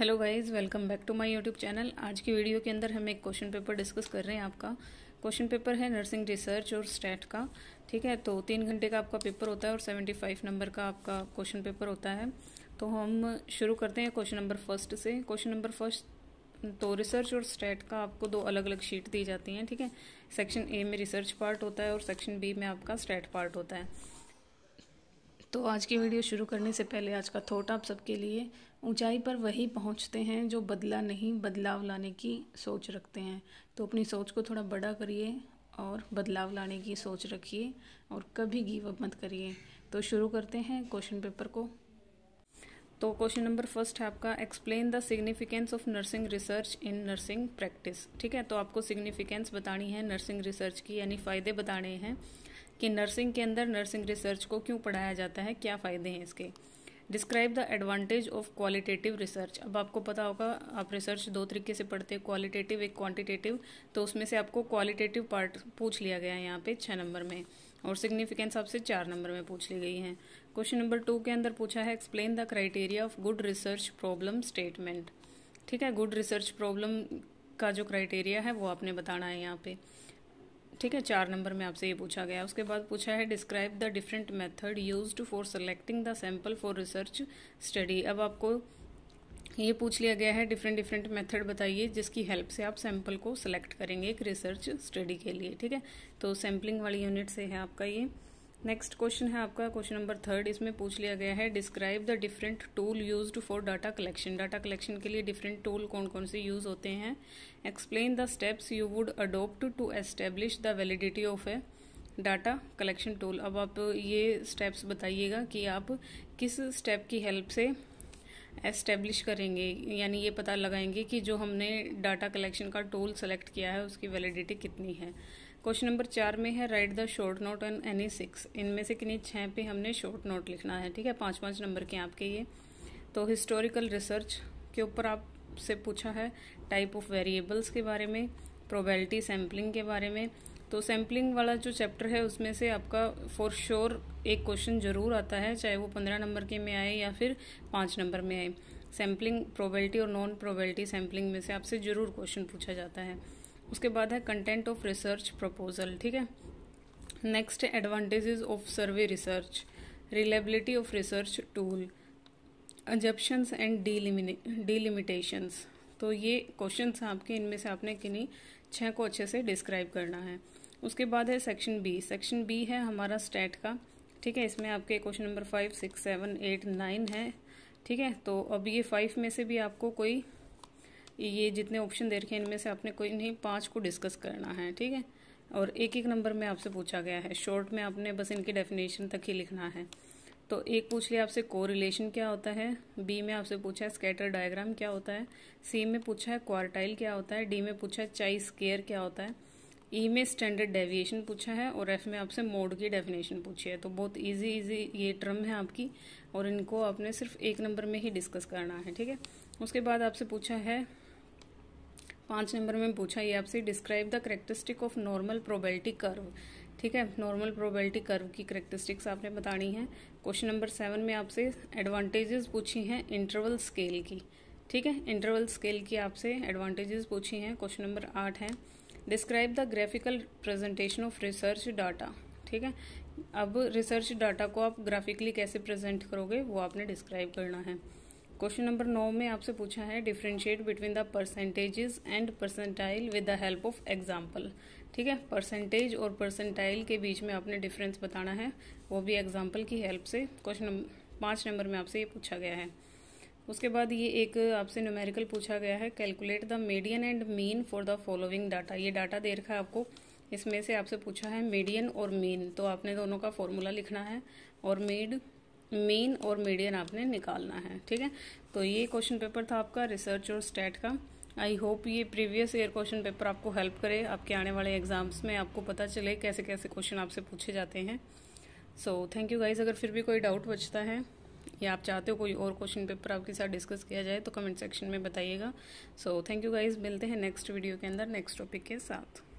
hello guys welcome back to my YouTube channel आज की video के अंदर हम एक क्वेश्चन पेपर डिस्कस कर रहे हैं आपका क्वेश्चन पेपर है नर्सिंग रिसर्च और स्टैट का ठीक है तो तीन घंटे का आपका पेपर होता है और सेवेंटी फाइव नंबर का आपका क्वेश्चन पेपर होता है तो हम शुरू करते हैं क्वेश्चन नंबर फर्स्ट से क्वेश्चन नंबर फर्स्ट तो रिसर्च और स्टैट का आपको दो अलग अलग शीट दी जाती हैं ठीक है सेक्शन ए में रिसर्च पार्ट होता है और सेक्शन बी में आपका स्टैट पार्ट होता है तो आज की वीडियो शुरू करने से पहले आज का थॉट आप सबके लिए ऊंचाई पर वही पहुंचते हैं जो बदला नहीं बदलाव लाने की सोच रखते हैं तो अपनी सोच को थोड़ा बड़ा करिए और बदलाव लाने की सोच रखिए और कभी गिव अप मत करिए तो शुरू करते हैं क्वेश्चन पेपर को तो क्वेश्चन नंबर फर्स्ट है आपका explain the significance of nursing research in nursing practice ठीक है तो आपको सिग्निफिकेंस बतानी है नर्सिंग रिसर्च की यानी फ़ायदे बताने हैं कि नर्सिंग के अंदर नर्सिंग रिसर्च को क्यों पढ़ाया जाता है क्या फ़ायदे हैं इसके describe the advantage of qualitative research अब आपको पता होगा आप रिसर्च दो तरीके से पढ़ते हैं क्वालिटेटिव एक क्वांटिटेटिव तो उसमें से आपको क्वालिटेटिव पार्ट पूछ लिया गया है यहाँ पे छः नंबर में और सिग्निफिकेंस आपसे चार नंबर में पूछ ली गई है क्वेश्चन नंबर टू के अंदर पूछा है explain the criteria of good research problem statement ठीक है गुड रिसर्च प्रॉब्लम का जो क्राइटेरिया है वो आपने बताना है यहाँ पे ठीक है चार नंबर में आपसे ये पूछा गया उसके बाद पूछा है describe the different method used for selecting the sample for research study अब आपको ये पूछ लिया गया है डिफरेंट डिफरेंट मेथड बताइए जिसकी हेल्प से आप सैंपल को सिलेक्ट करेंगे एक रिसर्च स्टडी के लिए ठीक है तो सैम्पलिंग वाली यूनिट से है आपका ये नेक्स्ट क्वेश्चन है आपका क्वेश्चन नंबर थर्ड इसमें पूछ लिया गया है describe the different tool use for data collection data collection के लिए डिफरेंट टूल कौन कौन से यूज होते हैं explain the steps you would adopt to establish the validity of a data collection tool अब आप ये स्टेप्स बताइएगा कि आप किस स्टेप की हेल्प से एस्टेब्लिश करेंगे यानी ये पता लगाएंगे कि जो हमने डाटा कलेक्शन का टूल सेलेक्ट किया है उसकी वैलिडिटी कितनी है क्वेश्चन नंबर चार में है write the short note on any six इनमें से किन्हीं छः पे हमने शॉर्ट नोट लिखना है ठीक है पाँच पाँच नंबर के आपके ये तो हिस्टोरिकल रिसर्च के ऊपर आपसे पूछा है टाइप ऑफ वेरिएबल्स के बारे में प्रोबेबिलिटी सैम्पलिंग के बारे में तो सैम्पलिंग वाला जो चैप्टर है उसमें से आपका फॉर श्योर sure एक क्वेश्चन ज़रूर आता है चाहे वो पंद्रह नंबर के में आए या फिर पाँच नंबर में आए सैम्पलिंग प्रोबेलिटी और नॉन प्रोबेलिटी सैम्पलिंग में से आपसे ज़रूर क्वेश्चन पूछा जाता है उसके बाद है कंटेंट ऑफ रिसर्च प्रपोजल ठीक है नेक्स्ट है advantages of survey research reliability of research tool assumptions and delimitations तो ये क्वेश्चन हैं आपके इनमें से आपने किन्हीं छः को अच्छे से डिस्क्राइब करना है उसके बाद है सेक्शन बी सेक्शन बी है हमारा स्टेट का ठीक है इसमें आपके question number five six seven eight nine है ठीक है तो अब ये फाइव में से भी आपको कोई ये जितने ऑप्शन दे रखे हैं इनमें से आपने कोई नहीं पाँच को डिस्कस करना है ठीक है और एक एक नंबर में आपसे पूछा गया है शॉर्ट में आपने बस इनकी डेफिनेशन तक ही लिखना है तो एक पूछ लिया आपसे रिलेशन क्या होता है बी में आपसे पूछा है स्केटर डायग्राम क्या होता है सी में पूछा है क्वार्टाइल क्या होता है डी में पूछा है चाई स्केयर क्या होता है ई e में स्टैंडर्ड डेविएशन पूछा है और एफ में आपसे मोड की डेफिनेशन पूछी है तो बहुत इजी इजी ये टर्म है आपकी और इनको आपने सिर्फ एक नंबर में ही डिस्कस करना है ठीक है उसके बाद आपसे पूछा है पाँच नंबर में पूछा ये आपसे describe the characteristic of normal probability curve ठीक है नॉर्मल प्रोबेलिटी कर्व की करेक्टरिस्टिक्स आपने बतानी है क्वेश्चन नंबर सेवन में आपसे एडवांटेजेस पूछी हैं इंटरवल स्केल की ठीक है इंटरवल स्केल की आपसे एडवांटेजेस पूछी हैं क्वेश्चन नंबर आठ है describe the graphical presentation of research data ठीक है अब रिसर्च डाटा को आप ग्राफिकली कैसे प्रेजेंट करोगे वो आपने डिस्क्राइब करना है क्वेश्चन नंबर नौ में आपसे पूछा है differentiate between the percentages and percentile with the help of example ठीक है परसेंटेज और परसेंटाइल के बीच में आपने डिफरेंस बताना है वो भी एग्जाम्पल की हेल्प से क्वेश्चन पाँच नंबर में आपसे ये पूछा गया है उसके बाद ये एक आपसे न्यूमेरिकल पूछा गया है calculate the median and mean for the following data ये डाटा दे रखा है आपको इसमें से आपसे पूछा है मीडियन और मीन तो आपने दोनों का फॉर्मूला लिखना है और मीड मेन और मीडियन आपने निकालना है ठीक है तो ये क्वेश्चन पेपर था आपका रिसर्च और स्टेट का आई होप ये प्रीवियस ईयर क्वेश्चन पेपर आपको हेल्प करे आपके आने वाले एग्जाम्स में आपको पता चले कैसे कैसे क्वेश्चन आपसे पूछे जाते हैं सो थैंक यू गाइज अगर फिर भी कोई डाउट बचता है या आप चाहते हो कोई और क्वेश्चन पेपर आपके साथ डिस्कस किया जाए तो कमेंट सेक्शन में बताइएगा सो थैंक यू गाइज मिलते हैं नेक्स्ट वीडियो के अंदर नेक्स्ट टॉपिक के साथ